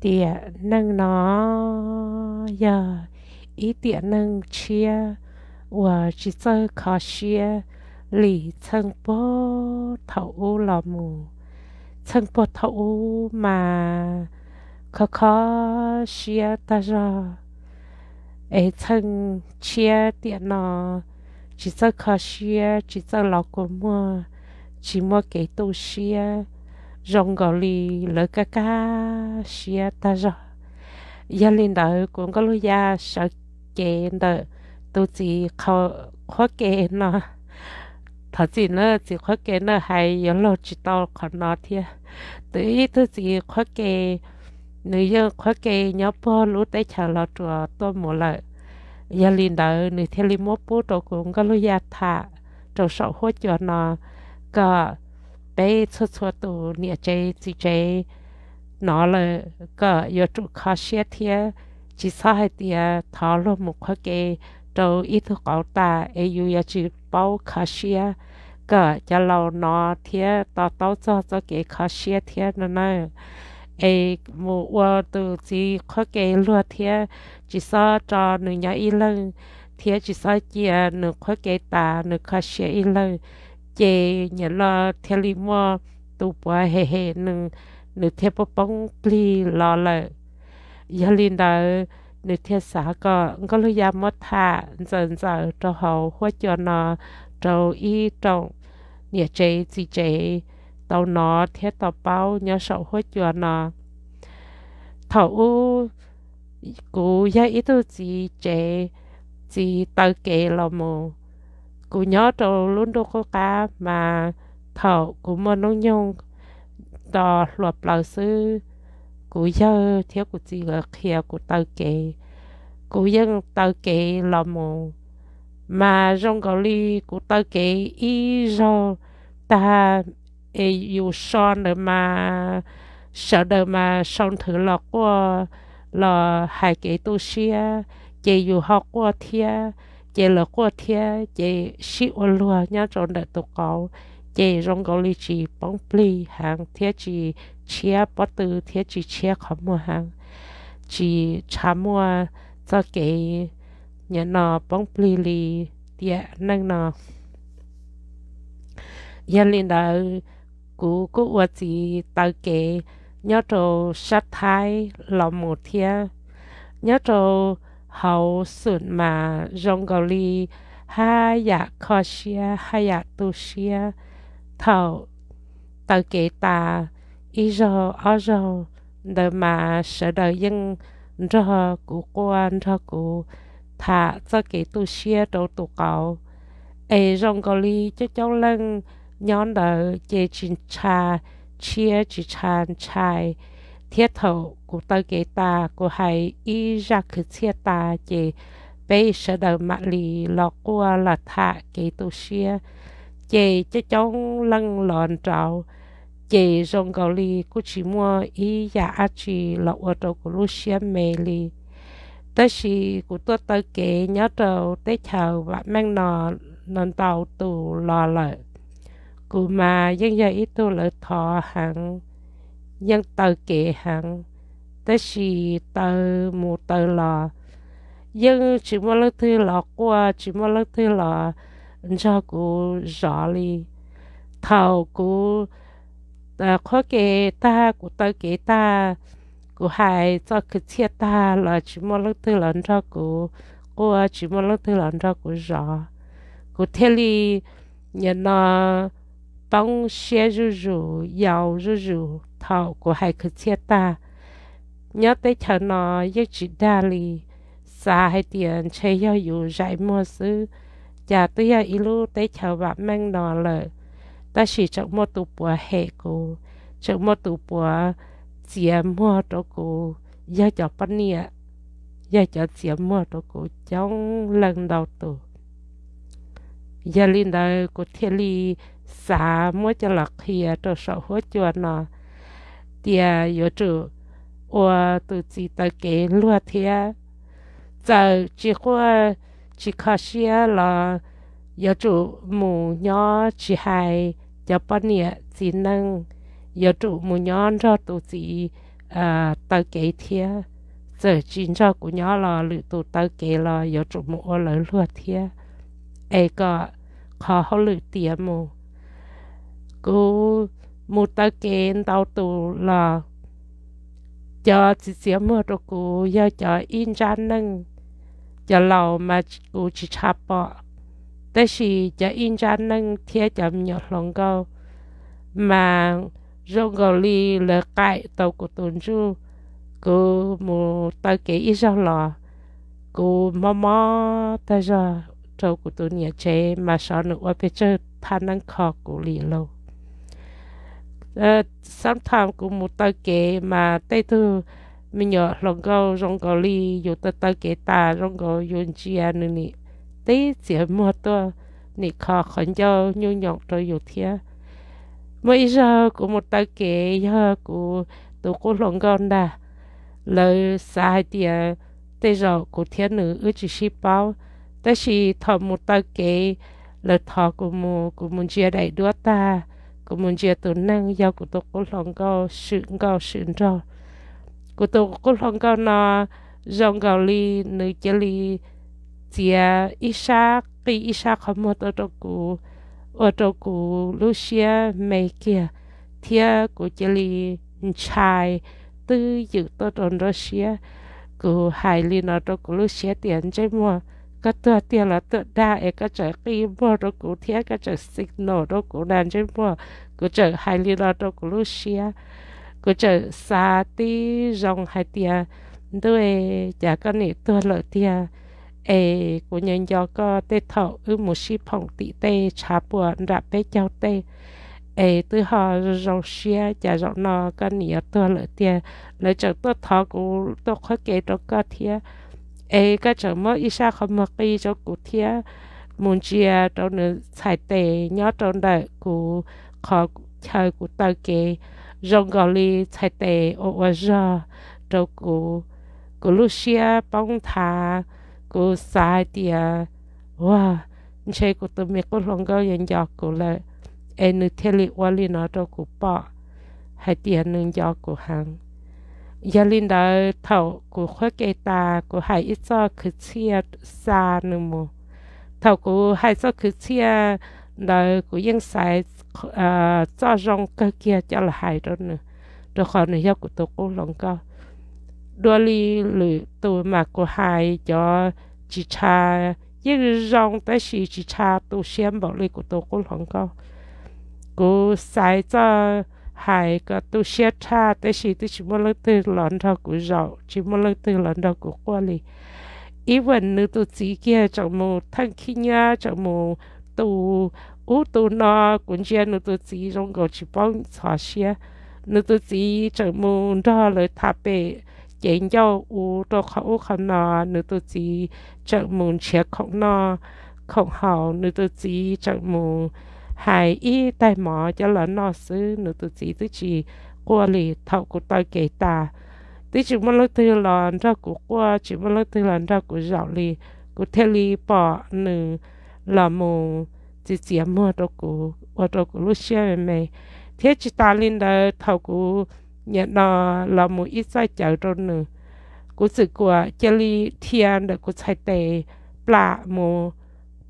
tiện nâng nó giờ ý tiện nâng chia và chỉ sơ khó chia lì chân bố thấu lò mù chân bố thấu mà khó khó chia ta rồi ấy chân chia tiện nó chỉ sơ khó chia chỉ sơ lò của mua chỉ mua cái tu chia rong gò li lỡ ca cá xia ta rồi gia lên đỡ cũng có lúc gia sợ kề đỡ tôi chỉ khó khó kề nó thật chỉ nó chỉ khó kề nó hay yếu lo chỉ tao khó nó thiệt tự ý tôi chỉ khó kề nếu như khó kề nhóc po lúc đấy chả lo chùa tôi mua lại gia lên đỡ nếu theo li mua bút tôi cũng có lúc gia thả trong sổ hỗ trợ nó có bé chua chua tù nia chế chỉ chế nó là có yếu trụ khó xe thia chỉ sao hay tia thảo lô một khó kê trâu ít thu cậu ta ai yếu yếu chỉ bao khó xe có cho lâu nó thia tao tao cho cho kê khó xe thia nó nói ấy mù ô tù chỉ khó kê lúa thia chỉ sao cho nửa nhà y lưng thia chỉ sao chia nửa khó kê ta nửa khó xe y lưng chế nhà lo theo li mò tu bò hề hề nâng nửa theo bó bóng pli lo lợ giờ lên đó nửa theo xã có có lưu ya mất thả dần dần cho hậu hoa cho nó trâu y trồng nhà chế gì chế tàu nó theo tàu bao nhà sầu hoa cho nó thầu u cú ya ít tu gì chế gì tàu kê lo mồ cô nhớ trâu luôn đô cô cá mà thợ cô mơ nông nhung tò luật lão sư cô giờ theo cô chị là kia cô tao kể cô dân tao kể là một mà rong cái ly cô tao kể y rồi ta e yêu son để mà sợ đời mà xong thử lọc qua là hai cái tu sĩ chỉ yêu học qua thia chị là qua thia chị sĩ ô lúa nhá tròn đại tổ cầu chị rong cầu lì chị bóng pli hàng thia chị chia bó từ thia chị chia khó mua hàng chị chả mua cho cái nhà nọ bóng pli lì địa nâng nọ nhà linh đạo của cô vợ chị tạo cái nhớ trâu sát thái lòng một thia nhớ trâu hậu sụn mà rong gò li ha ya dạ kho xia ha ya dạ tu xia thầu tờ kệ tà y rô ó rô đờ mà sợ đờ dân rô cụ quan rô cụ thả cho kệ tu xia đồ tụ cầu ê rong gò li cho cháu lân nhón đờ chê chín cha chia chỉ chan chai thiết thầu của tôi kể ta của hai y ra khứ thiết ta chế bây sở đầu mạng lì lọ qua là thả kể tu xia chế cho chống lăng lòn trào chế rong cầu lì của chỉ mua y giả á chỉ lọ ở trâu của lu xia mê lì tới khi của tôi tơ kể nhớ trâu tới chào và mang nọ nón tàu tù lò lợi của mà dân giờ ít tu lợi thọ hẳn dân tờ kệ hẳn tớ chỉ tờ một tờ lò dân chỉ mua lớp thư lò qua chỉ mua lớp thư lò cho cô rõ li thầu cô ta à, khó kệ ta của tờ kệ ta của hai cho cứ chết ta là chỉ mua lớp thư lò cho cô qua chỉ mua lớp thư lò cho cô rõ cô thế li nhận nó bóng xe rù rù giàu rù rù thọ của hai cái chia ta nhớ tới chờ nó giấc chỉ đa lì xa hai tiền chơi yo dù giải mua sư chả tới giờ lưu tới chờ bạn mang nó lợ ta chỉ chọn một tụ bùa hệ cô chọn một tụ bùa chia mua cho cô giờ cho bánh nè giờ cho chia mua cho cô chống lần đầu tụ giờ linh đời của thiên lý xả mua cho lạc kia cho sợ hốt chuột nó 也有主，我都记得给落天，走结果只可惜了，有主母鸟只还要半年只能有主母鸟这都只呃到给天，走进这姑娘了，路都到给了，有主母我了落天，哎个好好路点么，姑。một ta kén tàu tù là cho chị xíu mưa đồ cụ giờ cho in ra nâng cho lâu mà cụ chỉ chạp bỏ tới khi cho in ra nâng thế cho nhiều lòng câu mà rong gò li là cãi tàu của tuần chu cụ mù ta kể ít ra lò cụ mò mò ta ra tàu của tuần nhà chế mà sợ nữa ở phía chơi than năng khó của lì lâu uh, ờ, sometimes của một tao kế mà tay thư mình nhớ lòng gâu rong gâu li dù tao tao kể ta rong gâu yun chi ăn à nữa nè tí chỉ mua to nè khó khẩn cho nhu nhọc rồi dù thế mỗi giờ của một tao kế giờ của tụ cô lòng gâu đà lời sai tiền tay giờ của thiên nữ ước chỉ ship bao tới khi thọ một tao kế lời thọ của một của một chia đại đua ta cô muốn giờ tụ năng giao của tôi có lòng cao sự cao sự cho cô tôi có lòng cao nó dòng cao li nữ chế li chia isha kỳ isha không một ở tôi cụ ở tôi cụ Lucia mấy kia thia của chế li chai tư dự tôi tôi Russia của hải li nó tôi cụ Lucia tiền chế mua ก็ตัวเตียละตัวได้เอก็จะกีบอรกูเทียก็จะสิกโนรกูนั่นใช่บ่กูจะไฮลีลอรกูลูเชียกูจะซาตีรองไฮเตียด้วยจากก็นี่ตัวละเตียเอกูยังยอก็เตะเถาอือมุชิพองติเตชาปวดรับไปเจ้าเตเอตัวหอรองเชียจากรองนอก็เหนียตัวละเตียแล้วจากตัวทอกูตัวข้อเกตก็เทีย ấy cái chỗ mà ít sao không mà cái chỗ cụ thia muốn chia chỗ nữa xài tệ nhớ chỗ đợi cụ khó chơi cụ tàu kê rong gò li xài tệ ô ô giờ chỗ cụ cụ lúc bóng thà cụ xài tia wow chơi cụ tụi mình cũng không nhận dọc cụ lại em nữ thiết lý qua li nó chỗ cụ bỏ hai tiền nâng dọc cụ hàng ยาลินดาเถากูค่อยเกตากูหายอีจอคือเชียซาหนึ่งมูเถากูหายจอคือเชียดากูยังใส่เอ่อจอรองก็เกียจะละหายตัวหนึ่งตัวขอหนึ่งยากูตัวกูหลงก็ดวลีหรือตัวมากูหายจอจิชายังรองแต่สีจิชาตัวเชียมบอกเลยกูตัวกูหลงก็กูใส่จอ hai có tu xe tha tới chỉ tới chỉ muốn lấy từ lon đầu của giàu chỉ muốn lấy từ lon đầu của lý. li even nữ tu chỉ kia trong mù thân khi nhá trong mù tu u tu nó cũng chia nữ tu chỉ trong cầu chỉ bông xóa xe nữ tu chỉ trong mù đó lấy tháp bể chuyện nhau u đồ khó u khó nó nữ tu chỉ trong mù chia không nó không hảo nữ tu chỉ trong mù hai y tai mỏ cho là nó sư nữ tự chỉ tự chỉ qua lì thọ của tôi kể ta tự chỉ mà lúc từ là ra của qua chỉ mà lúc từ là ra của dạo lì của thế lì bỏ nữ là mù chỉ chỉ mua đồ của ở đồ của lúc xưa mày thế chỉ ta lên đó thọ của nhận nó là mù ít sai chở rồi nữ của sự của chơi lì thiên được của sai tệ ปลาโม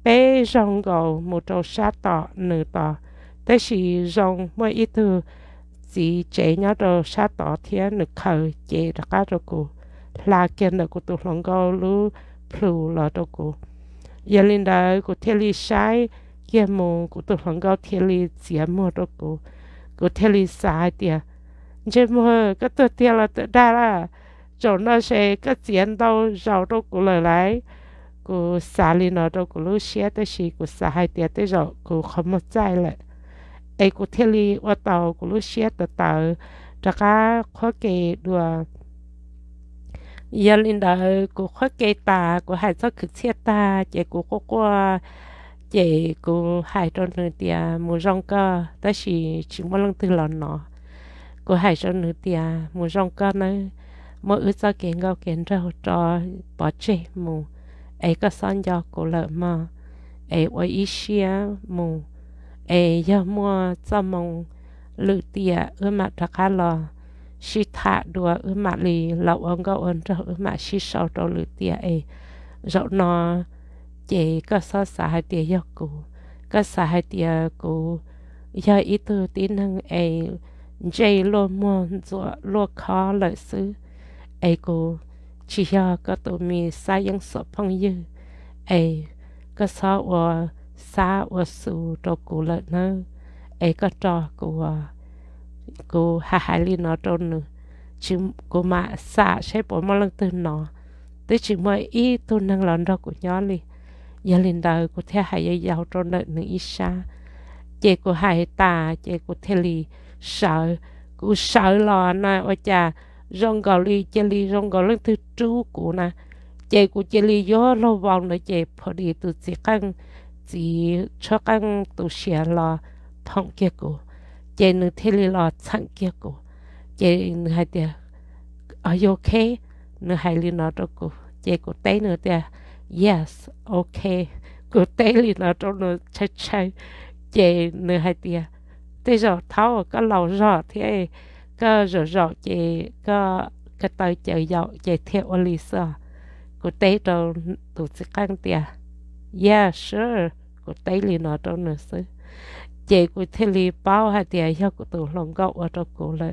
bé rong gầu một trâu sát tỏ nữ tỏ tế sĩ rong mỗi ít thứ chỉ chế nhớ trâu sát tỏ thiên nữ khởi chế ra cá trâu cụ là kiến nữ của tụ lòng gầu lú phù lọ trâu cụ giờ linh đời của thiên lý sai kia mù của tụ lòng gầu thiên lý chỉ mù trâu cụ của thiên lý sai tiệt chế mù cái tụ thiên là tụ đa là chỗ nó sẽ cái chiến đâu giàu trâu cụ lời lại cô xả lên nó đâu cô lúc xe tới xì cô xả hai tiệt tới rồi cô không mất trái lệ, ai cô thiết lý ô tàu cô lúc xe tới tàu cho cá khó kê đùa giờ lên đó cô khó kê ta cô hai cho cực xe ta chạy cô có qua chạy cô hai trong nửa tiệt mù rong cơ tới xì chỉ một lần từ lần nó cô hai trong nửa tiệt mù rong cơ nữa mỗi ước cho kiến gạo kiến rau cho bỏ chế mù ai có san do cổ lợ mà ai ở ý xia mù ai giờ mua cho mong lự tia ưa mặt đặc hà lò si thả đùa ưa mặt lì lậu ông gấu ơn cho ưa mặt si sau đầu lự tia ấy rậu nó chỉ có so xã hai tia do cụ có xã hai tia cụ giờ ý tư tí năng ấy dây lô mua rùa lô khó lợi sư ai cụ chỉ cho có tụi mình xa dân sợ phong dư ấy có sợ ở xa ở sự đồ cụ lợn nữa ấy có trò của của hà hải li nó trôn nữa chứ của mà xa sẽ bỏ mà lần từ nó tới chỉ mới ý tôi năng lòn đó của nhỏ li giờ lên đời của thế hải giàu trôn lợn nữa ít xa chị của hải ta, chị của thế li sợ của sợ lo nói ôi cha rong gò li chê li rong gò lăng thứ trú cũ nà chê của chê li gió lâu vòng nữa chê phở đi tụ chỉ căng chỉ cho căng tụ xẻ lò thông kia cũ chê nữ thế li lò chẳng kia cũ chê nữ hai tia are you okay nữ hai li nó đâu cũ chê của tay nữa tia yes okay của tay li nó đâu nữa chạy chạy chê nữ hai tia thế giờ tháo ở cái lầu rõ thế ก็รอรอเจก็ก็ตายเจอยาวเจเทอลิซากูเตะตรงตัวสกังเตีย yeah sure กูเตะลีนอตรงนึงซื้อเจกูเทลีเป้าหาเตียยาวกูตัวลงก็อดกูเลย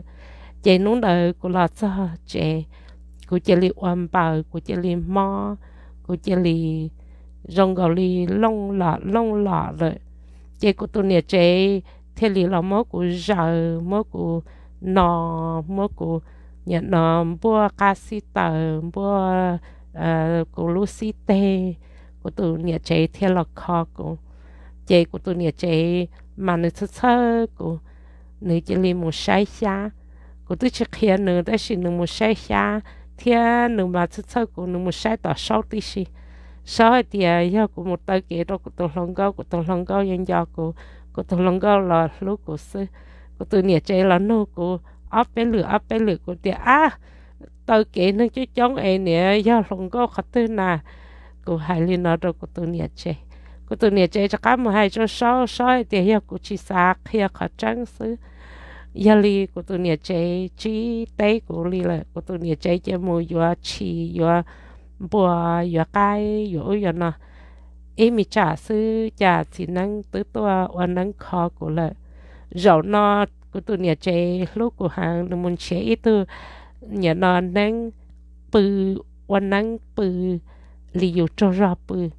เจนู้นเออกูลาซาเจกูเจลีวันเปล่ากูเจลีมอกูเจลีรงกอลีลงหล่อลงหล่อเลยเจกูตัวเนี่ยเจเทลีเรามอกูเจอมอกู nó mua cụ nhận nó mua casita mua cụ lucite cụ tụ nhà chế theo lộc kho cụ chế cụ tụ nhà chế mà nó thơ thơ cụ nữ chế li một sai xa cụ tụ chỉ kia nữ đó chỉ nữ một sai xa thiên nữ mà thơ thơ cụ nữ một sai tỏ sâu tí xì sau thì yêu cụ một tay kia đó cụ tụ lòng gấu cụ tụ lòng gấu nhân do cụ cụ tụ lòng gấu là lúc cụ sư cô tôi nhẹ chơi là nô cô áp bé lửa áp bé lửa cô tiệt à tao kể nó chứ chống ấy nè do lòng cô khát tư nà cô hai liên nó cô tôi nhẹ chơi cô tôi nhẹ chơi cho cá mà hai cho sáu sáu tiệt hiệu cô chỉ sạc hiệu khát trắng xứ giờ cô tôi nhẹ chơi chỉ tay cô li là cô tôi nhẹ chơi chơi mua vừa chỉ vừa bùa vừa cái vừa vừa nọ em mi trả sư trả chỉ năng tới tua và năng khó của lợi dầu nó của tụi nhà chế lúc của hàng nó muốn chế ít từ nhà nó nắng bự quan nắng bự lý do cho ra bự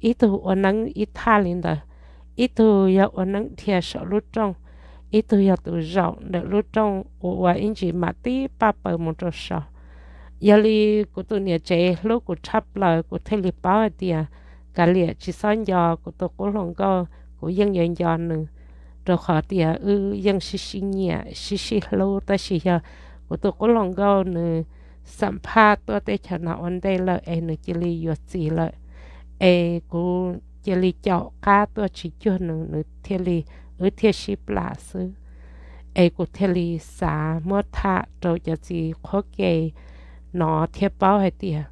ít từ quan nắng ít tha lên đó ít từ giờ quan nắng thiệt sợ lúc trong ít từ giờ tụi dầu để lúc trong và anh chị mà tí ba bờ một trò sợ giờ lý của tụi nhà chế lúc của chắp lời của thầy lý báo thì à cả liệt chỉ sáng giờ của tụi cố lòng co của dân dân giờ nữa rồi khó tiệt ư dân xí xí nhẹ xí xí lâu ta xí ya của tôi có lòng gạo nữa sắm pha tôi để cho nó ăn đây là em nữa chỉ li yo gì là em của chỉ li chậu cá tôi chỉ cho nó nữa thế li ở thế xí bả sư em của thế li xả mất thà rồi giờ gì khó kể nó thế bao hay tiệt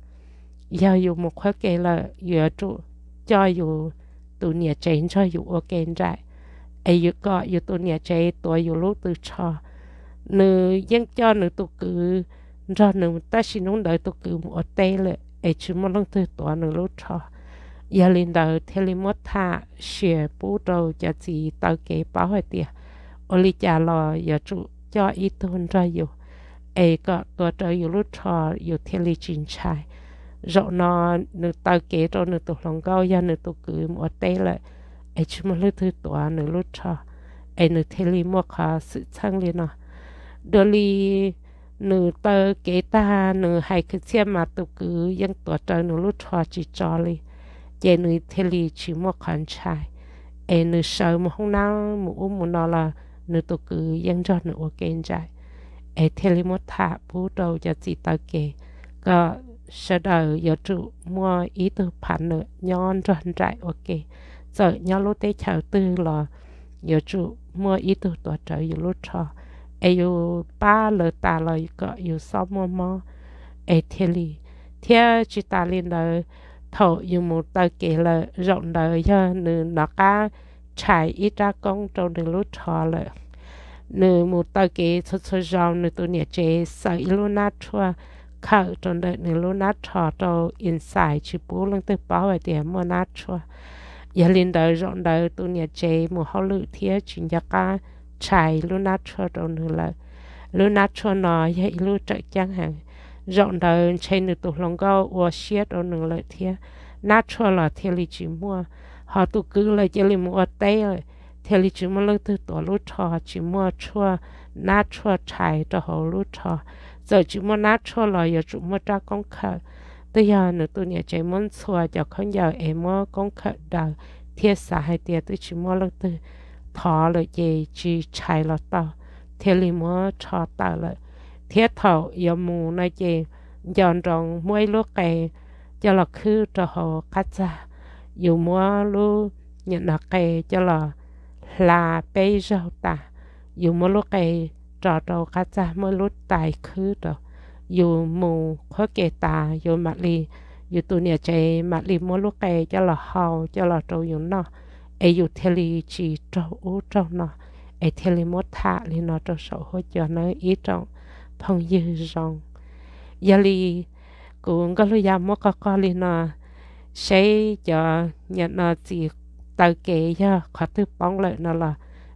giờ อยู่มุขเกลอยู่จุจอยอยู่ตัวเนี่ยเจนจอยอยู่โอเกนใจ ai yêu có yêu tôi nhà chạy tôi yêu lúc từ cho nữ dân cho nữ tôi cứ cho nữ ta xin ông đợi tôi cứ một tay lệ ai chứ mà lòng từ tôi nữ lúc cho giờ lên đợi theo lên mất tha sửa bù đầu cho chị tao kể bảo hỏi tiền ô lý trả lời giờ chủ cho ít thôn ra yêu ai có tôi trời yêu lúc cho yêu theo lý chính trai rồi nó nữ tao kể rồi nữ tôi lòng gao, giờ nữ tôi cứ một tay lệ ai chúng mà lưu thứ tòa nữa cho ai nữa thế mua khá sự chăng liền nó đôi li nữ tơ kế ta nữ hay cứ xem mà tụ cứ dân tòa trời nữ lúc cho chỉ cho li chạy nữ thế chỉ mua khán trai ai nữ sợ mà không nào mà ôm mà nó là nữ tụ cứ dân cho nữ ok trai ai thế mua thả bố đầu cho chị tao kể có sợ đời giờ trụ mua ý từ phản nữa nhon cho anh ok giờ nhà lúc tê chào tư là nhớ chú mua ít từ tuổi trời giờ lúc cho ai giờ ba lợ ta lợ có giờ sáu mua mua ai thế li thế chỉ ta lên là thổ giờ một tờ kể là rộng đời cho nên nó cá trải ít ra công trong đường lô cho là nên một tờ kể số số rộng nên tôi nhớ chế sợ luôn nát chua khởi trong đời nên luôn nát cho yên inside chỉ bố lưng tự bảo vệ tiền mua nát chua giờ dạ lên đời rộng đời tụi nhà chế một họ lự thiế chuyện nhà ca chạy luôn nát cho đồ nữa là luôn nát cho nó vậy luôn chạy chẳng hạn rộng đời trên được tụi lòng gâu ua xế đồ nữa là thiế nát cho là thiế lì chỉ mua họ tụi cứ là chỉ lì mua tê rồi thiế chỉ mua lưng từ tổ lúc cho chỉ mua cho nát cho chạy cho họ lúc cho giờ chỉ mua nát cho là giờ chỉ mua ra con khờ tôi giờ nửa tôi nhà chạy muốn xua cho con giờ em mơ con khờ đời thiết xã hay tiệt tôi chỉ mơ lúc tôi thọ lời gì chỉ chạy lọt tao thiệt lì mơ cho tao lời thiệt thọ giờ mù nói gì dọn rộng mỗi lúc cái cho là khứ cho họ cắt ra dù mua lúc nhận là cái cho là là bây giờ ta dù mua lúc cái cho trò cắt ra mỗi lúc tài khứ rồi dù mù khó kể ta dù mặt lì dù tụi nè chạy mặt lì mua lúc kè cho là hào cho là trâu dù nó ai dù thê lì chỉ trâu ú trâu nó ai thê lì mua thả li nó trâu sổ hỗ cho nó ý trọng phong dư rong giờ lì cũng có lúc giờ mua có có lì nó sẽ cho nhận nó chỉ tờ kể cho khó tư bóng lợi nó là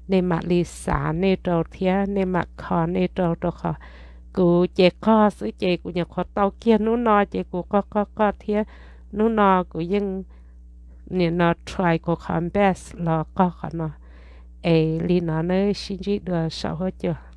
nên mặt lì xả nên trâu thía nên mặt khó nên trâu trâu khó cụ chè co, sứ chè của nhà kho tàu kia nú no chè của co co co thia nú no của dân nè nó try của khám best là co khả nó ấy lý nó nơi xin chỉ được sao hết chưa